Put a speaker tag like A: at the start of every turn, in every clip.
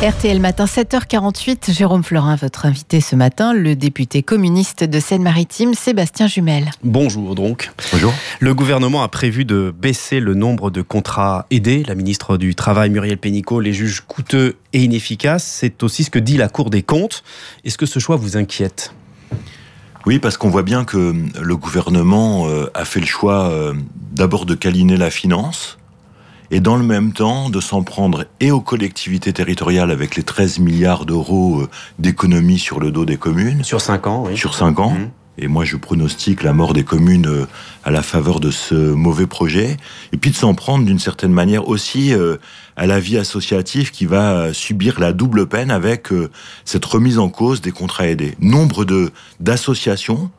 A: RTL Matin, 7h48. Jérôme Florin, votre invité ce matin, le député communiste de Seine-Maritime, Sébastien Jumel.
B: Bonjour donc. Bonjour. Le gouvernement a prévu de baisser le nombre de contrats aidés. La ministre du Travail, Muriel Pénicaud, les juge coûteux et inefficaces. C'est aussi ce que dit la Cour des comptes. Est-ce que
A: ce choix vous inquiète oui, parce qu'on voit bien que le gouvernement euh, a fait le choix euh, d'abord de câliner la finance, et dans le même temps de s'en prendre et aux collectivités territoriales avec les 13 milliards d'euros euh, d'économies sur le dos des communes. Sur 5 ans, oui. Sur 5 ans. Mmh. Et moi, je pronostique la mort des communes euh, à la faveur de ce mauvais projet. Et puis de s'en prendre d'une certaine manière aussi euh, à la vie associative qui va subir la double peine avec cette remise en cause des contrats aidés. Nombre de d'associations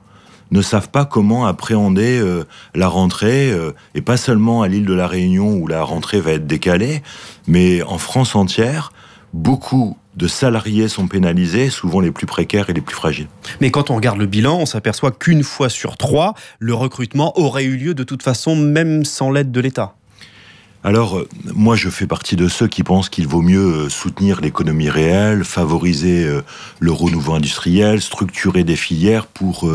A: ne savent pas comment appréhender euh, la rentrée, euh, et pas seulement à l'île de la Réunion où la rentrée va être décalée, mais en France entière, beaucoup de salariés sont pénalisés, souvent les plus précaires et les plus fragiles. Mais quand on regarde le bilan, on s'aperçoit qu'une fois sur trois, le recrutement
B: aurait eu lieu de toute façon, même sans l'aide de l'État
A: alors, euh, moi, je fais partie de ceux qui pensent qu'il vaut mieux euh, soutenir l'économie réelle, favoriser euh, le renouveau industriel, structurer des filières pour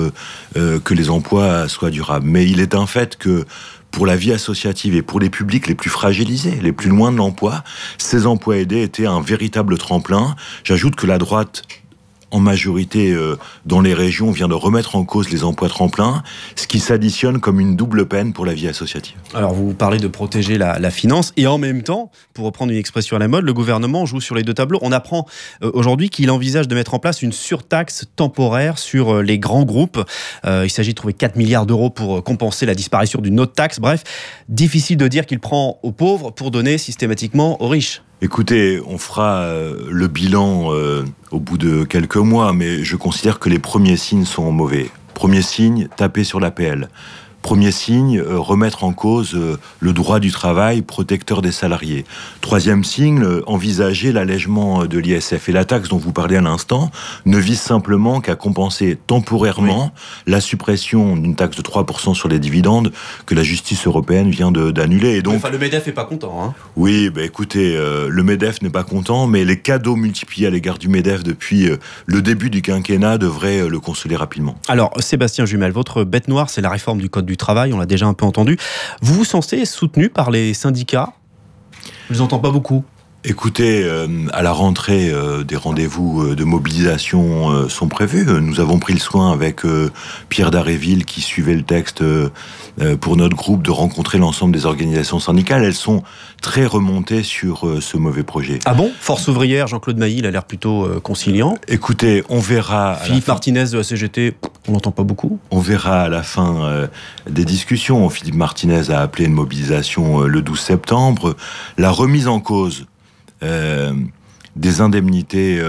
A: que les emplois soient durables. Mais il est un fait que pour la vie associative et pour les publics les plus fragilisés, les plus loin de l'emploi, ces emplois aidés étaient un véritable tremplin. J'ajoute que la droite en majorité euh, dans les régions, vient de remettre en cause les emplois tremplins, ce qui s'additionne comme une double peine pour la vie associative. Alors vous parlez de protéger la, finance, et en même temps, pour reprendre
B: une expression à la mode, le gouvernement joue sur les deux tableaux. On apprend euh, aujourd'hui qu'il envisage de mettre en place une surtaxe temporaire sur euh, les grands groupes. il s'agit de trouver 4 milliards d'euros pour compenser la disparition d'une autre taxe. Bref, difficile de dire qu'il prend aux pauvres pour donner systématiquement aux
A: riches. Écoutez, on fera euh, le bilan euh, au bout de quelques mois, mais je considère que les premiers signes sont mauvais. Premier signe, taper sur l'APL. Premier signe, euh, remettre en cause euh, le droit du travail protecteur des salariés. Troisième signe, euh, envisager l'allègement de l'ISF. Et la taxe dont vous parlez à l'instant ne vise simplement qu'à compenser temporairement la suppression d'une taxe de 3% sur les dividendes que la justice européenne vient d'annuler. Donc, enfin, le
B: MEDEF n'est pas content. Hein.
A: Oui, bah, écoutez, le MEDEF n'est pas content, mais les cadeaux multipliés à l'égard du MEDEF depuis le début du quinquennat devraient le consoler rapidement. Alors, Sébastien Jumel, votre bête noire, c'est la réforme du Code du du travail,
B: on l'a déjà un peu entendu. Vous vous sentez soutenu par les syndicats Je ne entends pas beaucoup.
A: Écoutez, euh, à la rentrée, euh, des rendez-vous euh, de mobilisation sont prévus. Nous avons pris le soin avec Pierre Daréville, qui suivait le texte pour notre groupe, de rencontrer l'ensemble des organisations syndicales. Elles sont très remontées sur ce mauvais projet.
B: Ah bon Force ouvrière, Jean-Claude Mailly, il a l'air plutôt conciliant. Écoutez, on verra. Philippe Martinez de la CGT,
A: on n'entend pas beaucoup. On verra à la fin euh, des discussions. Philippe Martinez a appelé une mobilisation euh, le 12 septembre. La remise en cause euh, des indemnités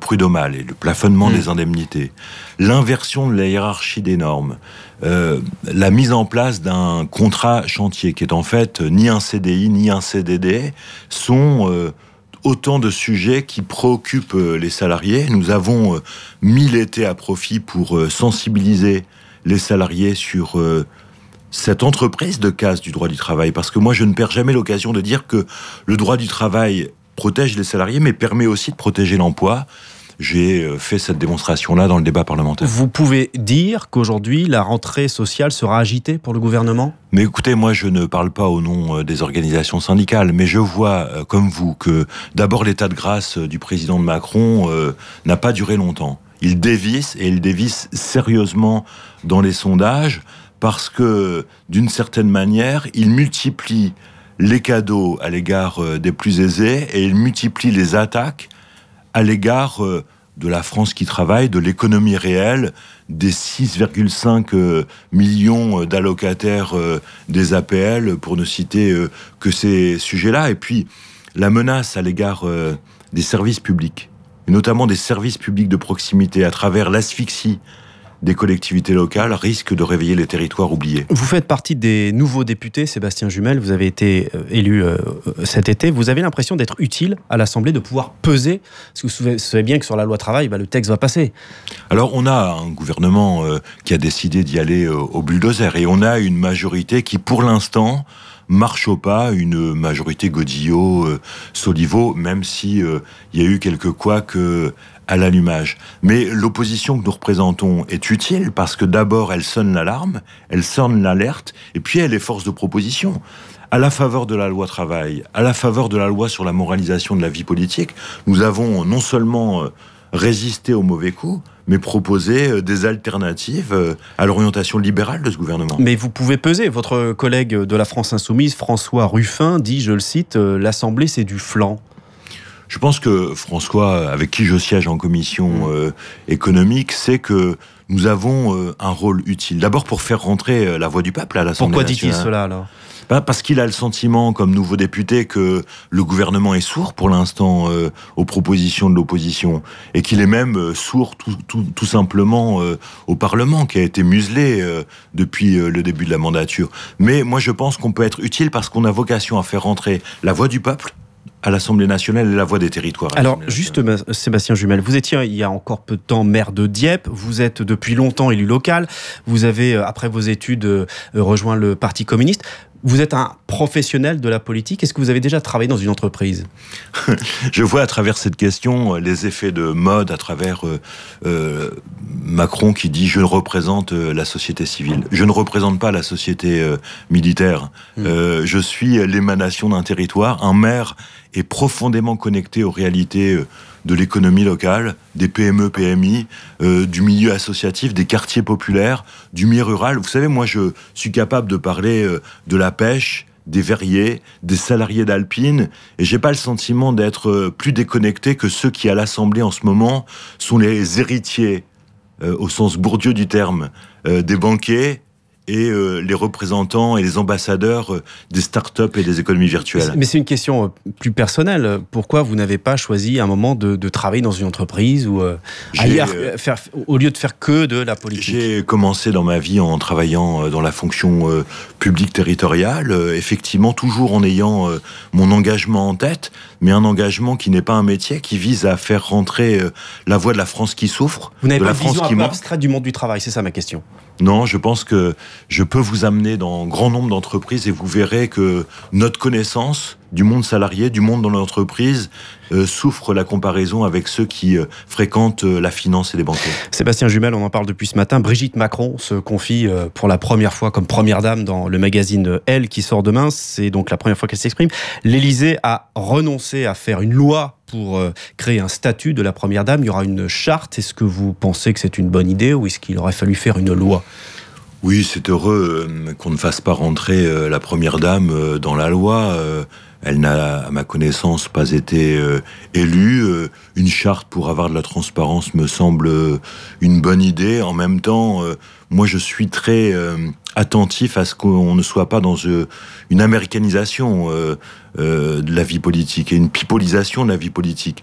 A: prud'homales et le plafonnement mm. des indemnités, l'inversion de la hiérarchie des normes, la mise en place d'un contrat chantier qui est en fait ni un CDI ni un CDD sont autant de sujets qui préoccupent euh, les salariés. Nous avons euh, mis l'été à profit pour euh, sensibiliser les salariés sur cette entreprise de casse du droit du travail, parce que moi je ne perds jamais l'occasion de dire que le droit du travail protège les salariés, mais permet aussi de protéger l'emploi j'ai euh, fait cette démonstration-là dans le débat parlementaire.
B: Vous pouvez dire qu'aujourd'hui, la rentrée sociale sera agitée pour le
A: gouvernement mais écoutez, moi je ne parle pas au nom euh, des organisations syndicales, mais je vois, euh, comme vous, que d'abord l'état de grâce du président de Macron n'a pas duré longtemps. Il dévisse, et il dévisse sérieusement dans les sondages, parce que d'une certaine manière, il multiplie les cadeaux à l'égard des plus aisés et il multiplie les attaques à l'égard euh, de la France qui travaille, de l'économie réelle, des 6,5 euh, millions euh, d'allocataires des APL, pour ne citer que ces sujets-là, et puis la menace à l'égard des services publics, et notamment des services publics de proximité, à travers l'asphyxie des collectivités locales risquent de réveiller les territoires oubliés. Vous faites
B: partie des nouveaux députés, Sébastien Jumel, vous avez été euh, élu euh, euh, cet été. Vous avez l'impression d'être utile à l'Assemblée, de pouvoir peser Parce que vous savez bien que sur la loi travail, bah, le texte va passer.
A: Alors on a un gouvernement qui a décidé d'y aller au bulldozer et on a une majorité qui, pour l'instant, marche au pas une majorité Godillot, euh, Solivo, même s'il euh, y a eu quelques couacs euh, à l'allumage. Mais l'opposition que nous représentons est utile parce que d'abord elle sonne l'alarme, elle sonne l'alerte, et puis elle est force de proposition à la faveur de la loi travail, à la faveur de la loi sur la moralisation de la vie politique, nous avons non seulement résisté au mauvais coup, mais proposer euh, des alternatives euh, à l'orientation libérale de ce gouvernement. Mais vous
B: pouvez peser. Votre collègue de la France Insoumise, François Ruffin, dit, je le cite, euh, l'Assemblée, c'est du
A: flanc. Je pense que François, avec qui je siège en commission mmh. économique, sait que nous avons euh, un rôle utile. D'abord pour faire rentrer euh, la voix du peuple à l'Assemblée nationale. Pourquoi dit-il cela alors bah, parce qu'il a le sentiment, comme nouveau député, que le gouvernement est sourd pour l'instant euh, aux propositions de l'opposition et qu'il est même sourd tout, simplement au Parlement qui a été muselé depuis le début de la mandature. Mais moi je pense qu'on peut être utile parce qu'on a vocation à faire rentrer la voix du peuple à l'Assemblée nationale et la voix des territoires. Alors,
B: juste, Sébastien Jumel, vous étiez il y a encore peu de temps maire de Dieppe, vous êtes depuis longtemps élu local, vous avez, euh, après vos études, euh, rejoint le Parti communiste. Vous êtes un professionnel de la politique. Est-ce que vous avez déjà travaillé dans une entreprise
A: Je vois à travers cette question euh, les effets de mode à travers euh, euh, Macron qui dit je ne représente la société civile. Je ne représente pas la société militaire. Hmm. je suis l'émanation d'un territoire. Un maire est profondément connecté aux réalités de l'économie locale, des PME, PMI, euh, du milieu associatif, des quartiers populaires, du milieu rural. Vous savez, moi, je suis capable de parler euh, de la pêche, des verriers, des salariés d'Alpine, et j'ai pas le sentiment d'être euh, plus déconnecté que ceux qui à l'Assemblée en ce moment sont les héritiers, au sens bourdieu du terme, des banquiers, et euh, les représentants et les ambassadeurs euh, des startups et des économies virtuelles. Mais
B: c'est une question euh, plus personnelle. Pourquoi vous n'avez pas choisi à un moment de, travailler dans une entreprise ou
A: faire, au lieu de faire que de la politique J'ai commencé dans ma vie en travaillant dans la fonction publique territoriale, effectivement toujours en ayant mon engagement en tête, mais un engagement qui n'est pas un métier, qui vise à faire rentrer la voix de la France qui souffre, vous de pas la France qui manque. abstraite du monde du travail, c'est ça ma question. Non, je pense que je peux vous amener dans un grand nombre d'entreprises et vous verrez que notre connaissance du monde salarié, du monde dans l'entreprise, euh, souffrent souffre la comparaison avec ceux qui euh, fréquentent euh, la finance et les banquiers.
B: Sébastien Jumel, on en parle depuis ce matin. Brigitte Macron se confie pour la première fois comme première dame dans le magazine Elle qui sort demain. C'est donc la première fois qu'elle s'exprime. L'Élysée a renoncé à faire une loi pour créer un statut de la première dame. Il y aura une charte. Est-ce que vous pensez
A: que c'est une bonne idée ou est-ce qu'il aurait fallu faire une loi oui, c'est heureux qu'on ne fasse pas rentrer la première dame dans la loi. Elle n'a, à ma connaissance, pas été euh, élue. Euh, une charte pour avoir de la transparence me semble euh, une bonne idée. En même temps, moi, je suis très attentif à ce qu'on ne soit pas dans une américanisation de la vie politique et une pipolisation de la vie politique.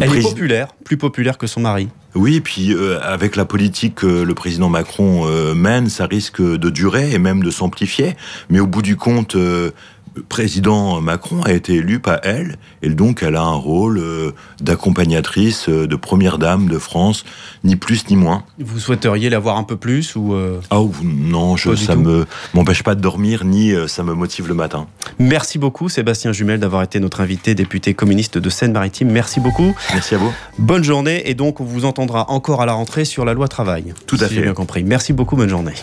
A: Elle est populaire, plus populaire que son mari. Oui, et puis avec la politique que le président Macron mène, ça risque de durer et même de s'amplifier. Mais au bout du compte, le président Macron a été élu par elle, et donc elle a un rôle euh, d'accompagnatrice euh, de première dame de France, ni plus ni moins.
B: Vous souhaiteriez l'avoir un peu plus ou euh, Ah non, ça ne m'empêche pas de dormir, ni ça me motive le matin. Merci beaucoup Sébastien Jumel d'avoir été notre invité, député communiste de Seine-Maritime. Merci beaucoup. Merci à vous. Bonne journée, et donc on vous entendra encore à la rentrée sur la loi travail. Tout à si fait. bien compris. Merci beaucoup, bonne journée.